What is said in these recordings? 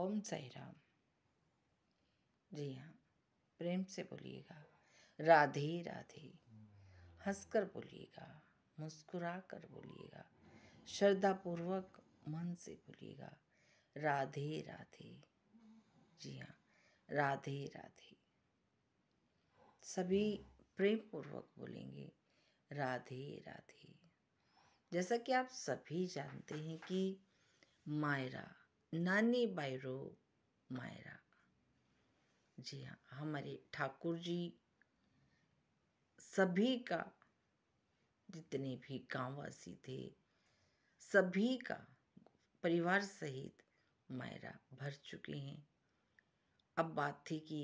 ओम साई राम जी हाँ प्रेम से बोलिएगा राधे राधे हंसकर बोलिएगा मुस्कुरा कर बोलिएगा श्रद्धापूर्वक मन से बोलिएगा राधे राधे जी हाँ राधे राधे सभी प्रेम पूर्वक बोलेंगे राधे राधे जैसा कि आप सभी जानते हैं कि मायरा नानी बायरो मायरा जी हाँ हमारे ठाकुर जी सभी का जितने भी गांववासी थे सभी का परिवार सहित मायरा भर चुके हैं अब बात थी कि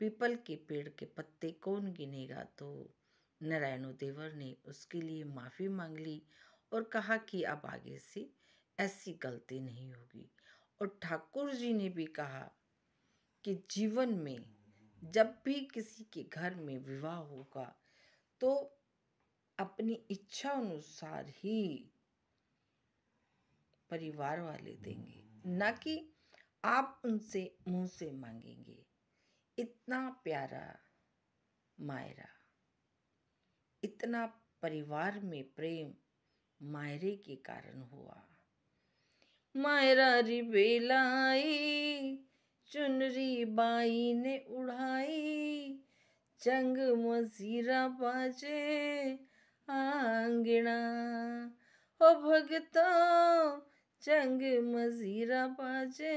पीपल के पेड़ के पत्ते कौन गिनेगा तो नारायण देवर ने उसके लिए माफ़ी मांग ली और कहा कि अब आगे से ऐसी गलती नहीं होगी और ठाकुर जी ने भी कहा कि जीवन में जब भी किसी के घर में विवाह होगा तो अपनी इच्छा अनुसार ही परिवार वाले देंगे ना कि आप उनसे मुंह से मांगेंगे इतना प्यारा मायरा इतना परिवार में प्रेम मायरे के कारण हुआ मायरा री बेलाई चुनरी बाई ने उड़ाई चंग मजीरा बाजे आंगणा हो भगता चंग मजीरा बाजे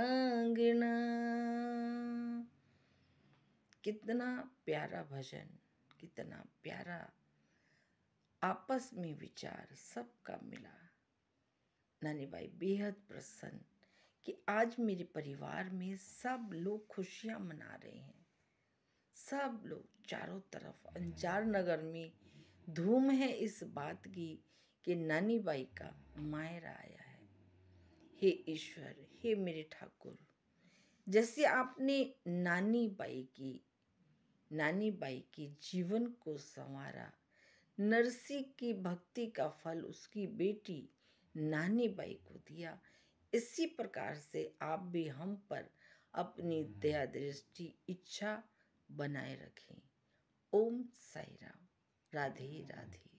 आंगणा कितना प्यारा भजन कितना प्यारा आपस में विचार सबका मिला नानी भाई बेहद प्रसन्न कि आज मेरे परिवार में सब लोग खुशियाँ मना रहे हैं सब लोग चारों तरफ अंजार नगर में धूम है इस बात की कि बाई का मायरा आया है हे ईश्वर हे मेरे ठाकुर जैसे आपने नानी बाई की नानी बाई के जीवन को संवारा नरसी की भक्ति का फल उसकी बेटी नानी बाई को दिया इसी प्रकार से आप भी हम पर अपनी हम्म। दया दृष्टि इच्छा बनाए रखें ओम साई राम राधे राधे